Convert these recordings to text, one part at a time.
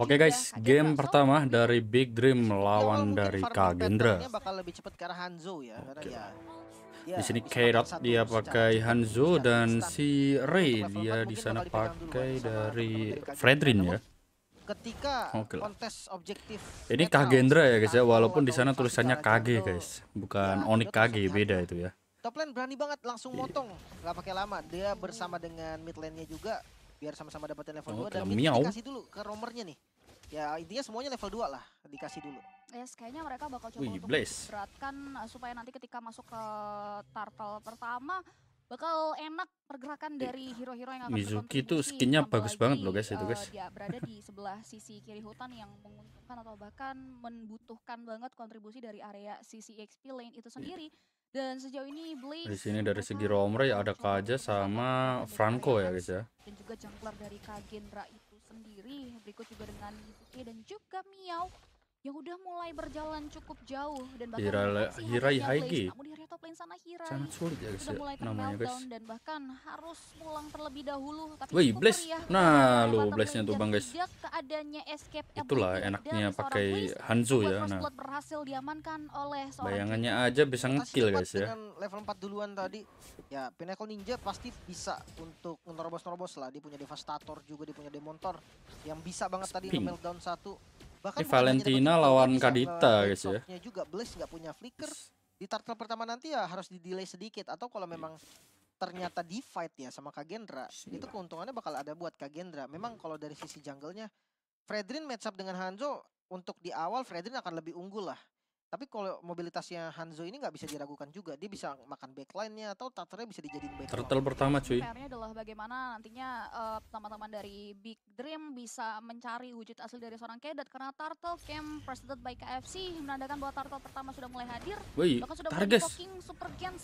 Oke okay guys, game pertama dari Big Dream melawan dari Kagendra. bakal lebih cepat ke arah Hanzo ya, okay. Ya, ya, di sini Keirot dia pakai Hanzo dan si Ray dia di sana pakai dari ya. Fredrin ya ketika okay kontes objektif ini Kagendra ya guys ya walaupun di sana tulisannya KG guys bukan ya, Onik KG beda itu ya top lane berani banget langsung motong nggak pakai lama dia bersama dengan mid lane nya juga biar sama-sama dapetin level oh, 2 dan miau. dikasih dulu ke romernya nih. Ya intinya semuanya level 2 lah dikasih dulu. Yes, kayaknya mereka bakal coba Wih, untuk beratkan eh, supaya nanti ketika masuk ke turtle pertama bakal enak pergerakan iya. dari hero-hero yang akan Mizuki itu skinnya bagus lagi, banget loh guys itu eh, guys. dia berada di sebelah sisi kiri hutan yang menguntungkan atau bahkan membutuhkan banget kontribusi dari area sisi XP lane itu iya. sendiri. Dan sejauh ini beli di sini dari segi Romre ya ada Kaja sama Franco ya guys ya. Dan juga jungler dari Kagendra itu sendiri berikut juga dengan Mizuki dan juga Miao yang udah mulai berjalan cukup jauh dan bahkan Hirai Haigi. Namun sangat sulit ya guys ya, namanya guys dan bahkan harus pulang terlebih dahulu tapi Wih, nah lu blessnya tuh bang guys itulah enaknya pakai Hanzo ya nah berhasil diamankan oleh bayangannya aja bisa ngekill guys ya level 4 duluan tadi ya Pinnacle Ninja pasti bisa untuk menerobos nerobos lah dia punya devastator juga dia punya demontor yang bisa banget tadi tadi meltdown satu bahkan ini Valentina lawan Kadita guys ya juga Blaze punya flicker di turtle pertama nanti ya harus di delay sedikit atau kalau iya. memang ternyata di fight ya sama Kagendra iya. itu keuntungannya bakal ada buat Kagendra memang kalau dari sisi jungle-nya Fredrin match up dengan Hanzo untuk di awal Fredrin akan lebih unggul lah tapi kalau mobilitasnya Hanzo ini nggak bisa diragukan juga. Dia bisa makan backline-nya atau tatarnya bisa dijadiin backline. Turtle pertama cuy. PR-nya adalah bagaimana nantinya eh, teman-teman dari Big Dream bisa mencari wujud asli dari seorang Kedat. Karena Turtle Camp presented by KFC menandakan bahwa Turtle pertama sudah mulai hadir. Woi, bahkan sudah target.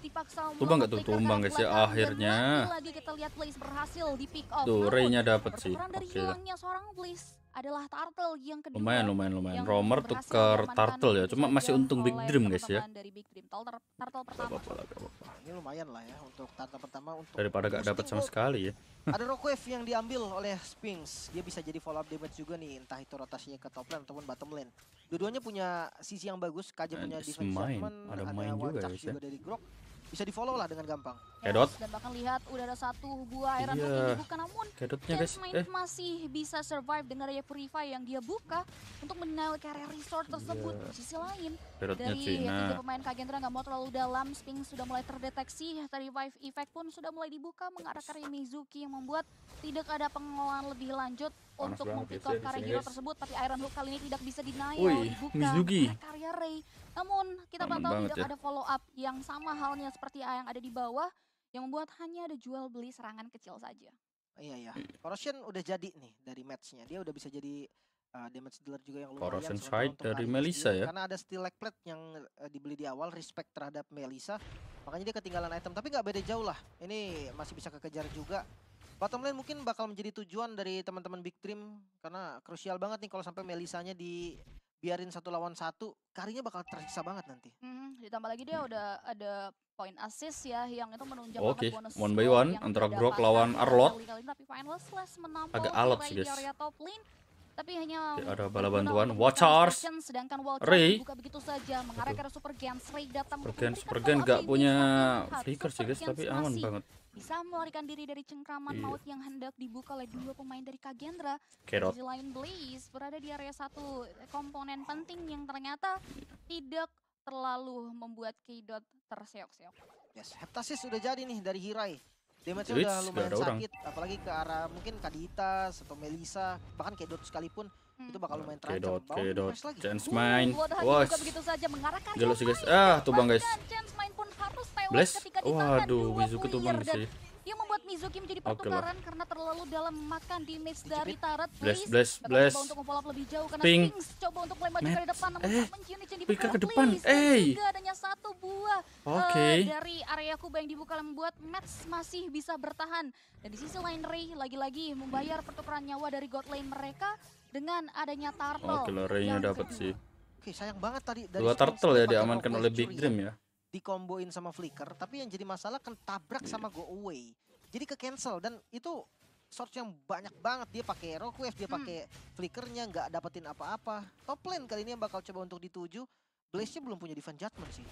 dipaksa tumbang nggak tuh tumbang guys ya akhirnya. lagi kita lihat Blaze berhasil di pick off. Tuh, Ray-nya dapet sih. Oke. Okay. Hilangnya seorang Blaze adalah Turtle yang kedua. Lumayan, lumayan, lumayan. Romer tukar Turtle ya. Cuma masih untung Big Dream guys ya. Dari Big Dream. Turtle, turtle pertama. Gak apa-apa gak apa-apa. Ini lumayan lah ya untuk Turtle pertama untuk daripada gak dapat sama sekali ya. ada wave yang diambil oleh Sphinx. Dia bisa jadi follow up damage juga nih, entah itu rotasinya ke top lane ataupun bottom lane. Dua-duanya punya sisi yang bagus, Kaja punya defense ada, ada main juga, ya, ya. juga ya. dari Grok bisa di follow lah dengan gampang. Kedot. dan bahkan lihat udah ada satu buah Iron iya. yang dibuka namun Kedotnya guys eh. masih bisa survive dengan ya Purify yang dia buka untuk menyel karya resort tersebut. Yeah. sisi lain Kedotnya dari Cina. tiga pemain Kagendra nggak mau terlalu dalam, Sping sudah mulai terdeteksi, tadi revive effect pun sudah mulai dibuka mengarah ke Mizuki yang membuat tidak ada pengelolaan lebih lanjut untuk meng karya hero tersebut, tapi Iron Hook kali ini tidak bisa dinaik bukan dibuka Mizuki. karya Ray. Namun kita bakal tidak ya. ada follow up yang sama halnya seperti A yang ada di bawah, yang membuat hanya ada jual beli serangan kecil saja. Oh, iya iya, iya. Corrosion udah jadi nih dari matchnya. Dia udah bisa jadi uh, damage dealer juga yang lumayan. Corrosion side dari Melisa ya. Karena ada steel leg plate yang uh, dibeli di awal, respect terhadap Melisa. Makanya dia ketinggalan item, tapi nggak beda jauh lah. Ini masih bisa kekejar juga. Bottom lane mungkin bakal menjadi tujuan dari teman-teman Big Dream karena krusial banget nih kalau sampai Melisanya di biarin satu lawan satu, karinya bakal tersiksa banget nanti. Mm -hmm. Ditambah lagi dia udah ada poin assist ya yang itu menunjang okay. bonus one by one antara Grok lawan Arlot agak alot sih guys tapi hanya ya, ada bala bantuan Watchers sedangkan Ray buka begitu saja mengarah ke Super Gen. Ray datang Super Gen, Super gak punya flicker sih guys tapi aman banget bisa melarikan diri dari cengkraman iya. maut yang hendak dibuka oleh dua pemain dari Kagendra. Di lain Blaze berada di area satu komponen penting yang ternyata tidak terlalu membuat k terseok-seok. Yes, heptasis sudah jadi nih dari Hirai. damage sudah lumayan sakit, apalagi ke arah mungkin Kadita atau Melisa, bahkan k sekalipun Hmm. Itu bakal lumayan terancam. Kedot, kedot. Chance main. Wah. Gelo sih guys. Ah, tuh bang guys. Bless. Waduh, Mizuki tuh bang sih. Yang membuat Mizuki menjadi pertukaran karena terlalu dalam makan damage dari Tarat. Bless, bless, bless. Untuk memfollow lebih jauh karena Ping. Coba untuk ke depan namun eh. Pika ke depan. Eh. adanya satu buah okay. Eh, dari area Kuba yang dibuka membuat Max masih bisa bertahan. Dan di sisi lain Ray lagi-lagi membayar pertukaran nyawa dari God Lane mereka dengan adanya turtle. Oke, lorenya dapat sih. Oke, sayang banget tadi dua turtle ya diamankan oleh Big Dream ya. ya. Dikomboin sama Flicker, tapi yang jadi masalah kan tabrak iya. sama Go Away. Jadi ke cancel dan itu short yang banyak banget dia pakai Rockwave, dia hmm. pakai Flickernya nggak dapetin apa-apa. Top lane kali ini yang bakal coba untuk dituju. Blaze-nya belum punya defense judgment sih.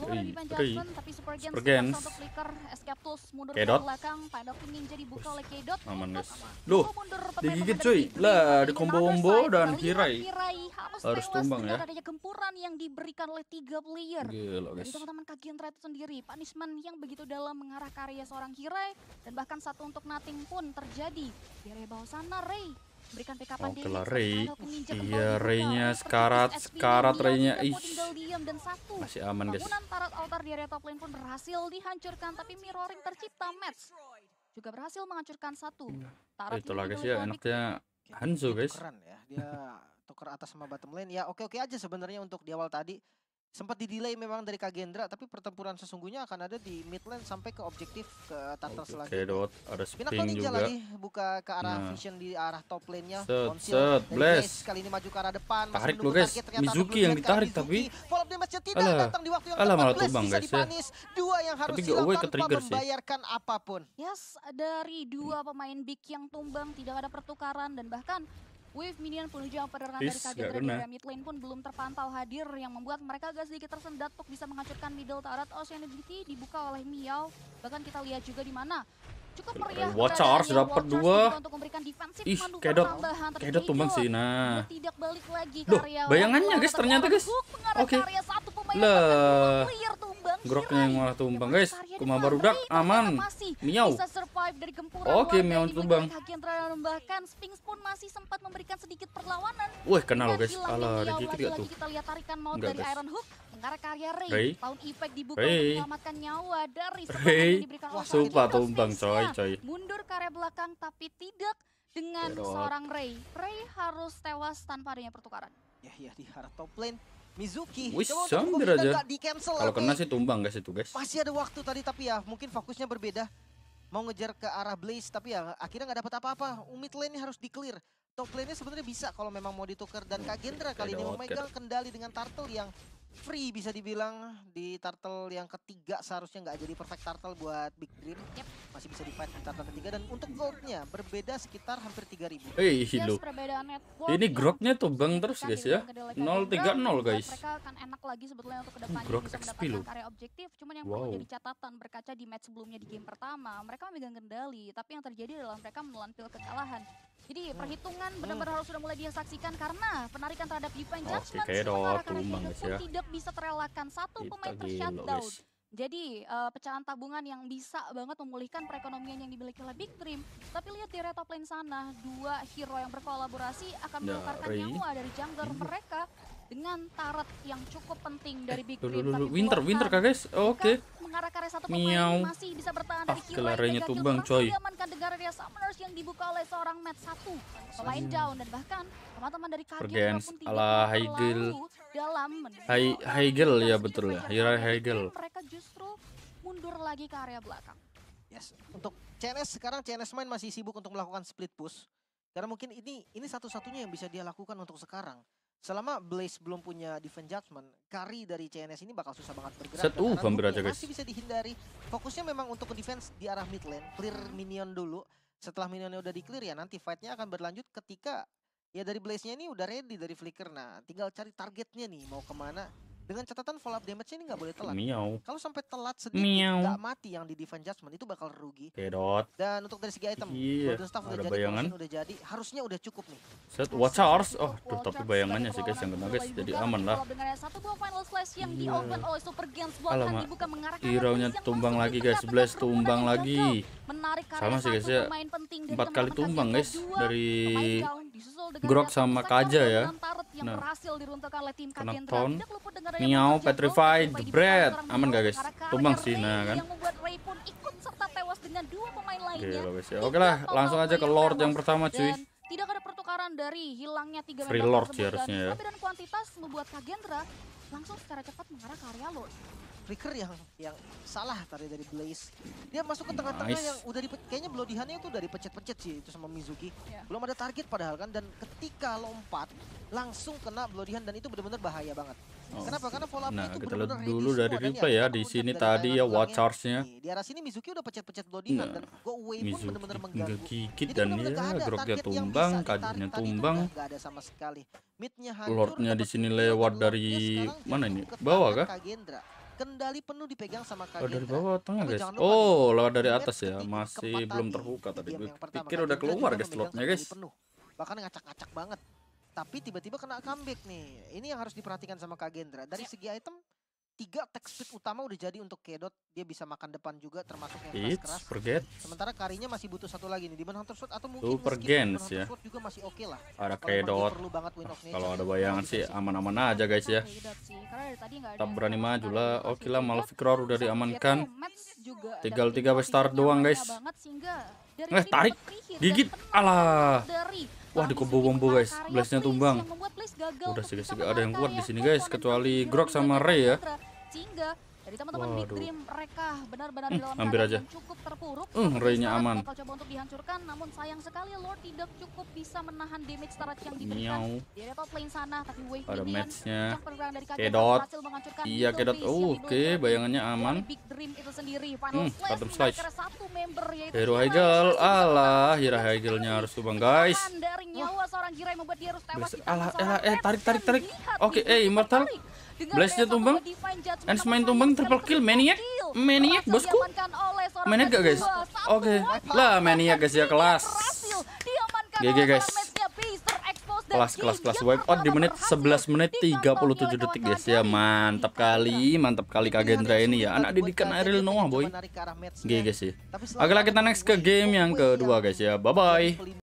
Belum ada defense judgment, tapi Super Games Super untuk flicker, escape tools, mundur ke belakang, Pandok ninja dibuka oleh Kedot. Aman guys. Loh, digigit cuy. Lah, di combo-combo dan Kirai. Harus tumbang ya. Ada gempuran yang diberikan oleh tiga player. Gila guys. teman-teman kagian threat sendiri, punishment yang begitu dalam mengarah karya seorang Kirai, dan bahkan satu untuk Nothing pun terjadi. Di area bawah sana, Ray Berikan oh, kelar Ray. Iya, Ray-nya sekarat, sekarat Ray-nya. Ih. Masih aman, guys. Bangunan tarot altar di area top lane pun berhasil dihancurkan, tapi mirroring tercipta match. Juga berhasil menghancurkan satu. Iya. Tarot Itulah guys ya, enaknya Hanzo guys. Ya, dia tuker atas sama bottom lane. Ya oke-oke aja sebenarnya untuk di awal tadi. Sempat didelay memang dari Kagendra, tapi pertempuran sesungguhnya akan ada di midland sampai ke objektif ke Tartar okay, selanjutnya. Dot, ada Pinnacle Ninja juga. lagi buka ke arah nah. vision di arah top lane-nya. Set, set, bless. Kali ini maju ke arah depan. Tarik lo guys, Mizuki yang ditarik tapi follow damage-nya tidak alah, datang di waktu yang alah, tepat. Bless bisa guys, ya. dipanis. Ya. Dua yang harus tapi hilang tanpa trigger, membayarkan sih. apapun. Yes, dari dua pemain big yang tumbang tidak ada pertukaran dan bahkan Wave minion penunjang penerangan dari dari area mid lane pun belum terpantau hadir yang membuat mereka agak sedikit tersendat untuk bisa menghancurkan middle turret Oceanity dibuka oleh Miao. Bahkan kita lihat juga di mana cukup meriah Watchers dapat dua. Untuk memberikan defensif Ih, kedot. Kedot tumbang sih nah. Tidak balik lagi Duh, bayangannya guys ternyata guys. Oke. Okay. Lah. Groknya yang malah tumbang guys. Kuma barudak aman. Miao dari gempuran Oke, okay, Meon Subang. Haki yang terlalu bahkan Sphinx pun masih sempat memberikan sedikit perlawanan. Wih, kenal guys. Ala, ada tuh? Kita lihat tarikan maut dari guys. Iron Hook mengarah karya Ray. Ray. Tahun efek dibuka Ray. untuk menyelamatkan nyawa dari Ray. Wah, sumpah tumbang coy, coy. Mundur karya belakang tapi tidak dengan seorang Ray. Ray harus tewas tanpa adanya pertukaran. Ya, ya harap top lane Mizuki. Wih, coba aja. Kalau kena sih tumbang guys itu guys. Masih ada waktu tadi tapi ya mungkin fokusnya berbeda mau ngejar ke arah Blaze tapi ya akhirnya nggak dapat apa-apa. Umit lane harus di clear. Top lane-nya sebenarnya bisa kalau memang mau ditukar dan Kak Gendra kali ini memegang kendali dengan Turtle yang free bisa dibilang di turtle yang ketiga seharusnya nggak jadi perfect turtle buat Big Dream. Yep. Masih bisa di fight di turtle ketiga dan untuk goldnya berbeda sekitar hampir 3000. Eh, hey, yes, Ini tuh bang terus guys ya. 030 guys. Mereka akan enak lagi sebetulnya untuk kedepannya Grok bisa XP mendapatkan karya objektif. Cuman yang wow. perlu jadi catatan berkaca di match sebelumnya di game pertama, mereka memegang kendali, tapi yang terjadi adalah mereka menelan pil kekalahan. Jadi hmm. perhitungan hmm. benar-benar harus sudah mulai dia saksikan karena penarikan terhadap Yupan Judgment okay, sementara Karahide gitu ya. tidak bisa terelakkan satu Kita pemain ter-shutdown. Jadi uh, pecahan tabungan yang bisa banget memulihkan perekonomian yang dimiliki oleh Big Dream. Tapi lihat di red top lane sana, dua hero yang berkolaborasi akan menukarkan nyawa dari jungler mereka dengan turret yang cukup penting eh, dari Big Green. Winter, Winter kah guys? Oke. Okay. ah, hmm. dari tuh bang coy. Diamankan ala Hegel. dalam ya betul ya. Hira Hegel. mundur lagi ke area belakang. Yes, untuk CNS sekarang CNS main masih sibuk untuk melakukan split push. Karena mungkin ini ini satu-satunya yang bisa dia lakukan untuk sekarang. Selama Blaze belum punya defense judgment, kari dari CNS ini bakal susah banget bergerak. Set, uh, hampir aja guys. Masih bisa dihindari. Fokusnya memang untuk ke defense di arah mid lane, clear minion dulu. Setelah minionnya udah di clear ya, nanti fightnya akan berlanjut ketika ya dari Blaze-nya ini udah ready dari Flicker. Nah, tinggal cari targetnya nih, mau kemana. Dengan catatan follow up damage ini nggak boleh telat. Miau. Kalau sampai telat sedikit nggak mati yang di defense judgment itu bakal rugi. Kedot. Dan untuk dari segi item, iya, Golden Staff udah Ada jadi, bayangan. udah jadi, harusnya udah cukup nih. Set watch hours. Oh, tuh tapi bayangannya sih guys yang kena guys, jadi aman lah. Dengan iya. satu iya. tumbang lagi guys, blast tumbang lagi. sama sih guys ya. Empat kali tumbang guys dari Grok sama ya. Kaja ya yang nah. berhasil diruntuhkan oleh tim dengar dari Miau, Petrify, Bread. Aman gak guys? Tumbang sih, nah kan. lainnya. Oke lah, langsung aja ke Lord yang pertama cuy tidak ada pertukaran dari hilangnya tiga Free Lord sih harusnya ya. Tapi dan kuantitas membuat Kagendra langsung secara cepat mengarah ke area Lord flicker yang yang salah tadi dari Blaze. Dia masuk ke tengah-tengah nice. yang udah di kayaknya Bloodihannya itu dari pecet-pecet sih itu sama Mizuki. Yeah. Belum ada target padahal kan dan ketika lompat langsung kena Bloodihan dan itu benar-benar bahaya banget. Oh. Kenapa? Karena follow up nah, itu kita lihat dulu dari replay ya. Di sini tadi ya watch charge-nya. Di arah sini Mizuki udah pecet-pecet Bloodihan nah. dan go away pun benar-benar mengganggu. Gigit dan ya groknya tumbang, kajinya tumbang. Enggak ada sama sekali. Mid-nya hancur. Lord-nya di sini lewat dari mana ini? Bawah kah? Kendali penuh dipegang sama Kak oh, Dari bawah tengah guys. Oh, lewat dari atas ya. Masih belum terbuka tadi. Gue pikir udah keluar guys slotnya guys. Penuh. Bahkan ngacak-ngacak banget. Tapi tiba-tiba kena comeback nih. Ini yang harus diperhatikan sama Kak Gendra. Dari segi item tiga attack speed utama udah jadi untuk Kedot dia bisa makan depan juga termasuk yang keras keras forget. sementara karinya masih butuh satu lagi nih di Hunter Sword atau mungkin Super Gens ya Sword juga masih oke okay lah ada Kedot kalau ada bayangan sih aman-aman aja guys ya tak berani maju lah oke lah malah Fikror udah diamankan tinggal tiga bestar doang guys eh tarik gigit alah Wah di combo guys, blastnya tumbang. Udah sih guys, ada yang kuat di sini guys, kecuali Grok sama Ray ya. Cingga dari teman-teman Big Dream mereka benar-benar hmm, dalam keadaan aja. cukup terpuruk. Hmm, Raynya aman. Bakal coba untuk dihancurkan namun sayang sekali Lord tidak cukup bisa menahan damage turret yang diberikan. Dia dapat plain sana tapi wave Ada match-nya. Kedot. Iya, kedot. Oh, oke, okay. bayangannya aman. Big Dream itu sendiri hmm, final hmm, slash. Slice. Satu member yaitu Hero Hegel. Alah, Hero Hegelnya harus tumbang, guys. Dari nyawa Alah, eh, eh tarik tarik tarik. Oke, eh Immortal blastnya tumbang. Dan main tumbang triple kill maniac. Maniac bosku. Maniac gak guys? Oke. Okay. Lah maniac guys ya kelas. GG guys. Kelas kelas kelas wipe out di menit 11 menit 37 detik guys ya. Mantap kali, mantap kali Kak Gendra ini ya. Anak didikan Ariel Noah boy. GG guys ya. Oke lah kita next ke game yang kedua guys ya. Bye bye.